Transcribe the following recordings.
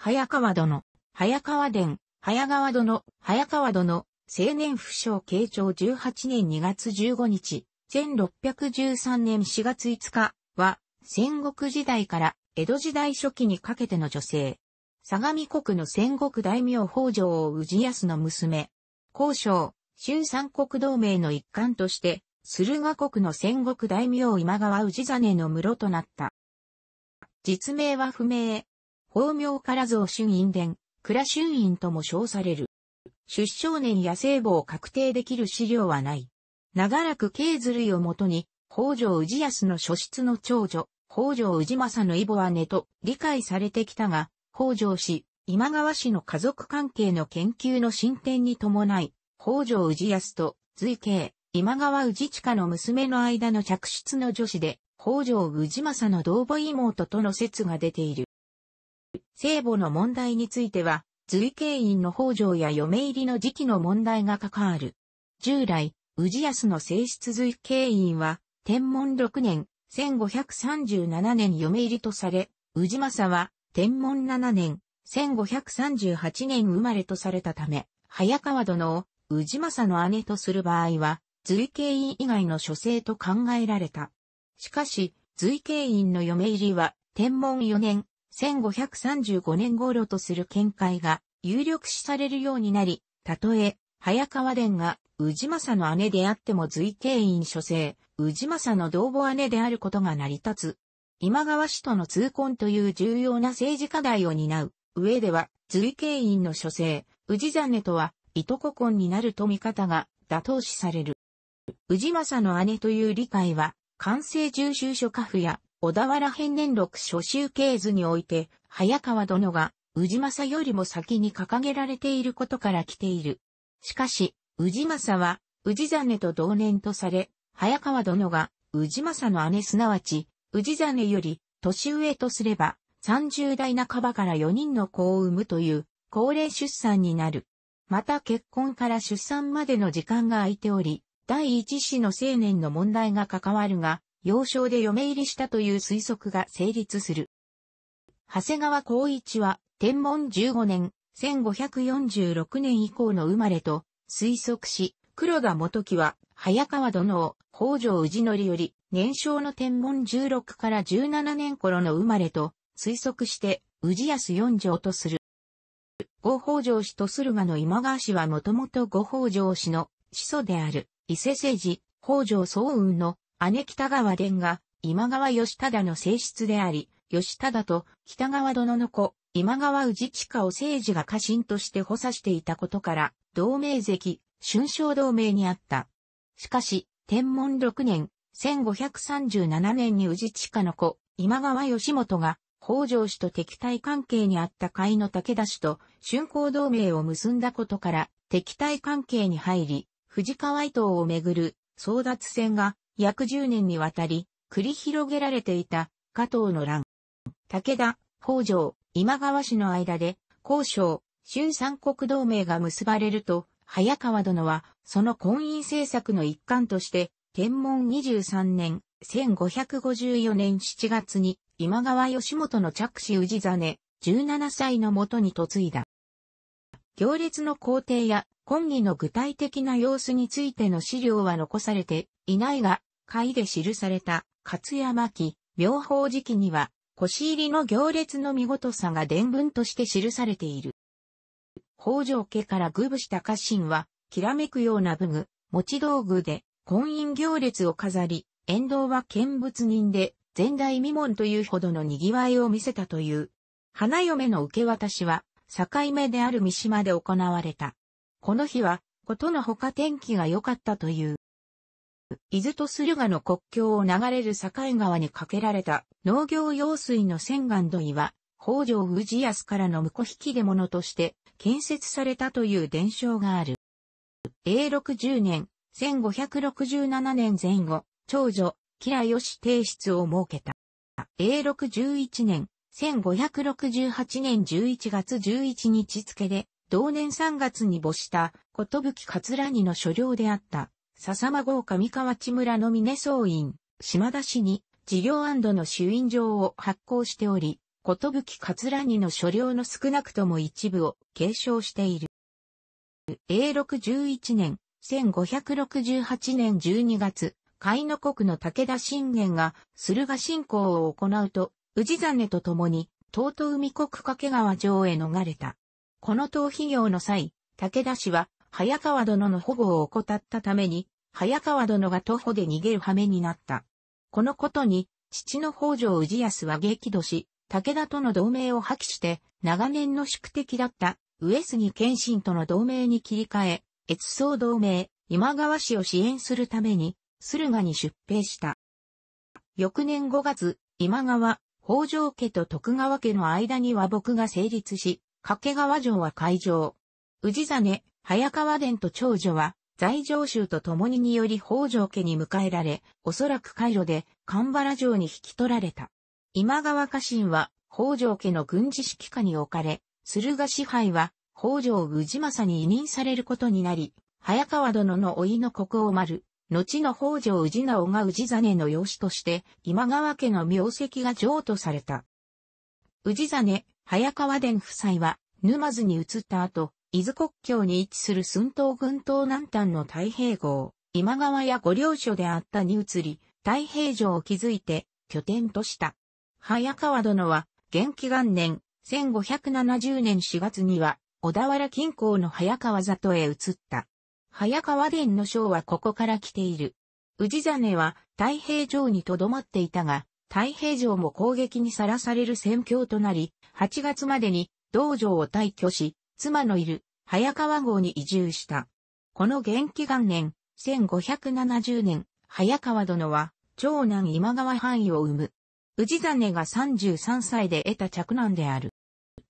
早川殿、早川殿、早川殿、早川殿、青年不詳慶長18年2月15日、1613年4月5日は、戦国時代から江戸時代初期にかけての女性。相模国の戦国大名北条を氏康の娘。交渉、周三国同盟の一環として、駿河国の戦国大名今川氏真の室となった。実名は不明。法名から増春院伝、倉春院とも称される。出生年や生母を確定できる資料はない。長らく経図類をもとに、北条氏康の初出の長女、北条氏政の異母は姉と理解されてきたが、北条氏、今川氏の家族関係の研究の進展に伴い、北条氏康と随慶、今川氏下の娘の間の嫡出の女子で、北条氏政の同母妹との説が出ている。聖母の問題については、随慶院の北条や嫁入りの時期の問題が関わる。従来、宇治康の正室随慶院は、天文6年、1537年嫁入りとされ、宇治政は、天文7年、1538年生まれとされたため、早川殿を宇治政の姉とする場合は、随慶院以外の諸生と考えられた。しかし、随慶院の嫁入りは、天文4年、1535年頃とする見解が有力視されるようになり、たとえ、早川伝が治政の姉であっても随慶院諸生、治政の同母姉であることが成り立つ。今川氏との通婚という重要な政治課題を担う上では、随慶院の諸生、氏真とは、いとこ婚になると見方が妥当視される。治政の姉という理解は、関西重修書家父や小田原編年録初集計図において、早川殿が、治政よりも先に掲げられていることから来ている。しかし、治政は、治真と同年とされ、早川殿が、治政の姉すなわち、治真より、年上とすれば、30代半ばから4人の子を産むという、高齢出産になる。また結婚から出産までの時間が空いており、第一子の青年の問題が関わるが、幼少で嫁入りしたという推測が成立する。長谷川光一は、天文15年、1546年以降の生まれと推測し、黒田元木は、早川殿を北条氏則より、年少の天文16から17年頃の生まれと推測して、氏康四条とする。五北条氏と駿河の今川氏はもともと五北条氏の始祖である、伊勢政治、北条早雲の姉北川伝が、今川義忠の正室であり、義忠と北川殿の子、今川氏下を政治が家臣として補佐していたことから、同盟関、春章同盟にあった。しかし、天文6年、1537年に氏下の子、今川義元が、北条氏と敵対関係にあった甲斐の武田氏と春光同盟を結んだことから敵対関係に入り、藤川伊藤をめぐる争奪戦が約10年にわたり、繰り広げられていた、加藤の乱。武田、北条、今川氏の間で、交渉、春三国同盟が結ばれると、早川殿は、その婚姻政策の一環として、天文23年、1554年7月に、今川義元の着手氏真、17歳のもとに嫁いだ。行列の工程や、婚儀の具体的な様子についての資料は残されていないが、会で記された、勝山記、妙法時期には、腰入りの行列の見事さが伝文として記されている。北条家から愚部した家臣は、きらめくような武具、持ち道具で、婚姻行列を飾り、沿道は見物人で、前代未聞というほどの賑わいを見せたという。花嫁の受け渡しは、境目である三島で行われた。この日は、ことのほか天気が良かったという。伊豆と駿河の国境を流れる境川に架けられた農業用水の千岩土井は、北条宇治康からの婿引き出物として建設されたという伝承がある。永禄10年、1567年前後、長女、吉良義提出を設けた。永禄11年、1568年11月11日付で、同年3月に没した、ことぶき桂つにの所領であった。笹間郷上河内村の峰総院、島田市に、事業の主院状を発行しており、ことぶきかつらにの所領の少なくとも一部を継承している。永禄11年、1568年12月、海の国の武田信玄が駿河信仰を行うと、氏真と共に、東都海国掛川城へ逃れた。この逃避業の際、武田氏は早川殿の保護を怠ったために、早川殿が徒歩で逃げる羽目になった。このことに、父の北条氏康は激怒し、武田との同盟を破棄して、長年の宿敵だった上杉謙信との同盟に切り替え、越相同盟、今川氏を支援するために、駿河に出兵した。翌年5月、今川、北条家と徳川家の間に和睦が成立し、掛川城は開城。氏真、早川殿と長女は、在上州と共ににより北条家に迎えられ、おそらく回路で、神原城に引き取られた。今川家臣は、北条家の軍事指揮下に置かれ、駿河支配は、北条氏政に委任されることになり、早川殿の甥いの国王丸、後の北条氏直が氏真の養子として、今川家の名跡が譲渡された。氏真、早川殿夫妻は、沼津に移った後、伊豆国境に位置する寸東群島南端の太平号、今川や五領所であったに移り、太平城を築いて拠点とした。早川殿は、元気元年、1570年4月には、小田原近郊の早川里へ移った。早川殿の章はここから来ている。氏真は太平城に留まっていたが、太平城も攻撃にさらされる戦況となり、8月までに道場を退去し、妻のいる早川郷に移住した。この元気元年、1570年、早川殿は、長男今川範囲を生む。氏真が33歳で得た着難である。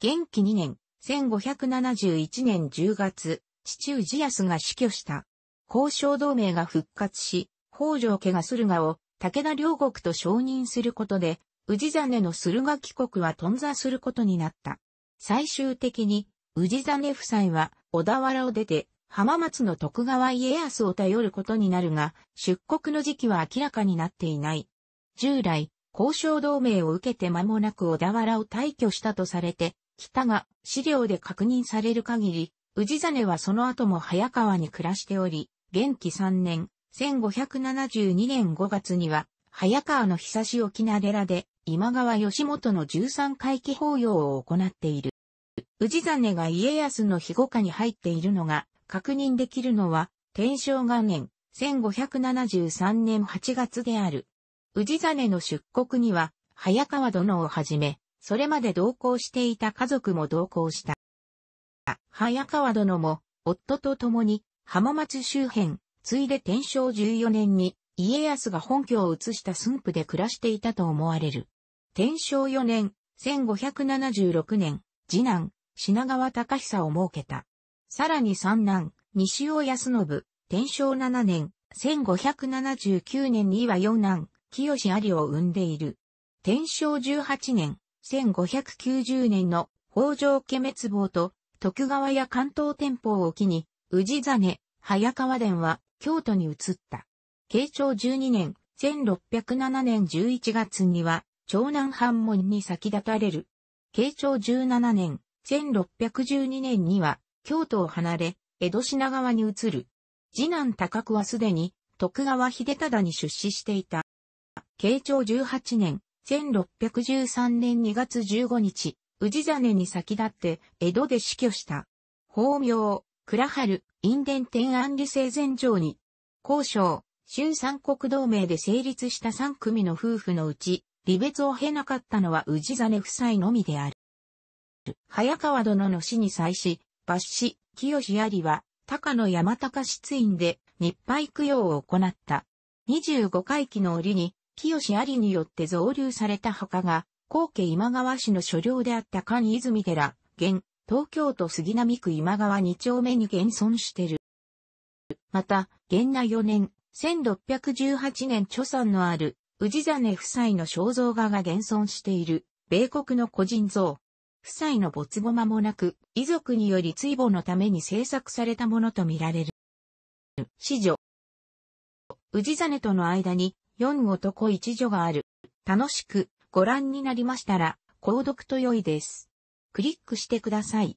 元気2年、1571年10月、父氏康が死去した。交渉同盟が復活し、北条家が駿河を武田両国と承認することで、氏真の駿河帰国は頓挫することになった。最終的に、氏真夫妻は小田原を出て浜松の徳川家康を頼ることになるが、出国の時期は明らかになっていない。従来、交渉同盟を受けて間もなく小田原を退去したとされて、北が資料で確認される限り、氏真はその後も早川に暮らしており、元気3年、1572年5月には、早川の久し沖な寺で、今川義元の13回帰法要を行っている。氏真が家康の庇護下に入っているのが確認できるのは天正元年1573年8月である。氏真の出国には早川殿をはじめ、それまで同行していた家族も同行した。早川殿も夫と共に浜松周辺、ついで天正14年に家康が本拠を移した駿府で暮らしていたと思われる。天正4年、1576年、次男、品川隆久を設けた。さらに三男、西尾康信、天正七年、1579年には四男、清有を生んでいる。天正十八年、1590年の北条家滅亡と徳川や関東天保を機に、宇氏真、早川殿は京都に移った。慶長十二年、1607年11月には、長男半門に先立たれる。慶長17年、1612年には、京都を離れ、江戸品川に移る。次男高久はすでに、徳川秀忠に出資していた。慶長18年、1613年2月15日、氏真に先立って江戸で死去した。法名、倉春、陰伝天安理生前城に、交渉、春三国同盟で成立した三組の夫婦のうち、離別を経なかったのは氏真夫妻のみである。早川殿の死に際し、抜死、清有は、高野山高出院で、日配供養を行った。25回忌の折に、清有によって造流された墓が、皇家今川氏の所領であった菅泉寺、現、東京都杉並区今川2丁目に現存してる。また、現那4年、1618年著産のある、氏真夫妻の肖像画が現存している、米国の個人像。夫妻の没後間もなく、遺族により追母のために制作されたものとみられる。子女。氏真との間に、四男一女がある。楽しくご覧になりましたら、購読と良いです。クリックしてください。